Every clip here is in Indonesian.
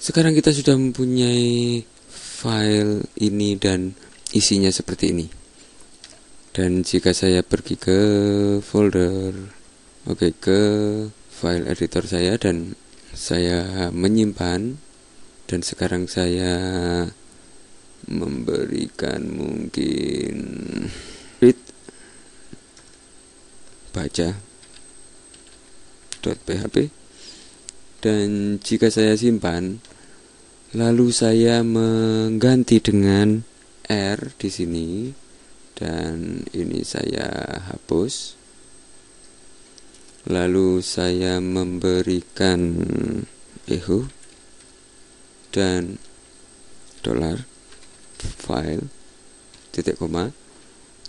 Sekarang kita sudah mempunyai file ini dan isinya seperti ini. Dan jika saya pergi ke folder, oke okay, ke file editor saya dan saya menyimpan dan sekarang saya memberikan mungkin read baca .php dan jika saya simpan lalu saya mengganti dengan r di sini dan ini saya hapus lalu saya memberikan echo dan dollar file titik koma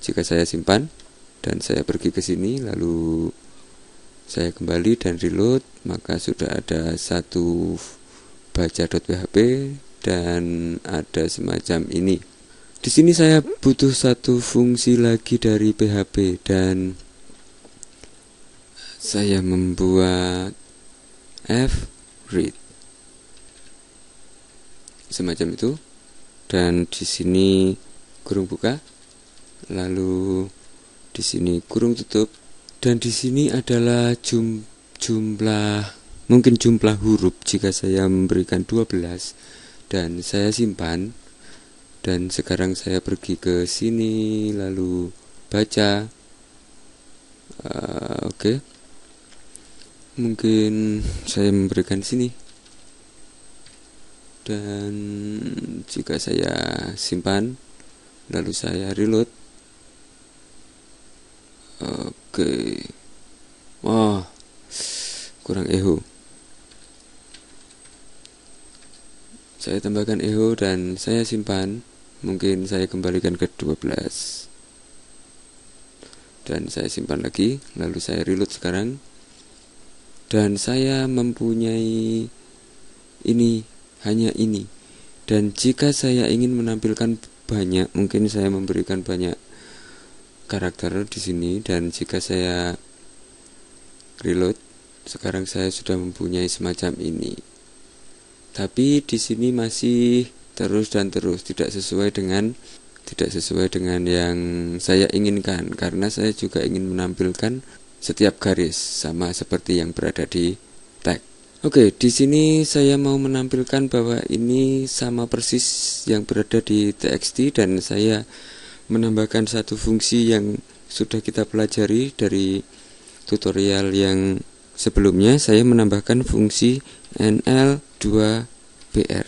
jika saya simpan dan saya pergi ke sini lalu saya kembali dan reload maka sudah ada satu baca.php dan ada semacam ini di sini saya butuh satu fungsi lagi dari PHP dan saya membuat f read semacam itu dan di sini kurung buka lalu di sini kurung tutup dan di sini adalah jum, jumlah mungkin jumlah huruf jika saya memberikan 12 dan saya simpan dan sekarang saya pergi ke sini lalu baca uh, oke okay. mungkin saya memberikan sini dan jika saya simpan lalu saya reload Oke. Wah. Kurang eho. Saya tambahkan eho dan saya simpan. Mungkin saya kembalikan ke 12. Dan saya simpan lagi, lalu saya reload sekarang. Dan saya mempunyai ini hanya ini. Dan jika saya ingin menampilkan banyak, mungkin saya memberikan banyak karakter di sini dan jika saya reload sekarang saya sudah mempunyai semacam ini tapi di sini masih terus dan terus tidak sesuai dengan tidak sesuai dengan yang saya inginkan karena saya juga ingin menampilkan setiap garis sama seperti yang berada di tag. Oke, di sini saya mau menampilkan bahwa ini sama persis yang berada di TXT dan saya menambahkan satu fungsi yang sudah kita pelajari dari tutorial yang sebelumnya saya menambahkan fungsi NL2BR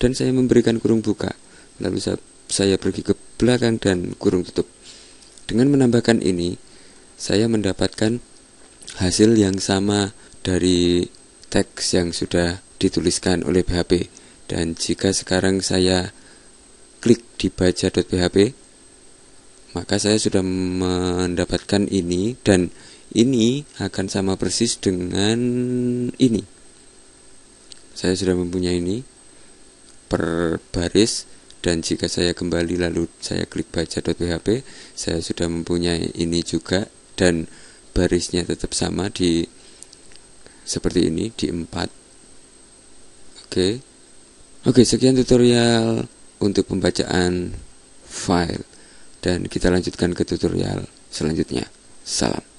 dan saya memberikan kurung buka lalu saya pergi ke belakang dan kurung tutup dengan menambahkan ini saya mendapatkan hasil yang sama dari teks yang sudah dituliskan oleh PHP dan jika sekarang saya klik di baca.php maka saya sudah mendapatkan ini dan ini akan sama persis dengan ini saya sudah mempunyai ini per baris dan jika saya kembali lalu saya klik baca.php saya sudah mempunyai ini juga dan barisnya tetap sama di seperti ini di 4 oke okay. oke okay, sekian tutorial untuk pembacaan file dan kita lanjutkan ke tutorial selanjutnya. Salam.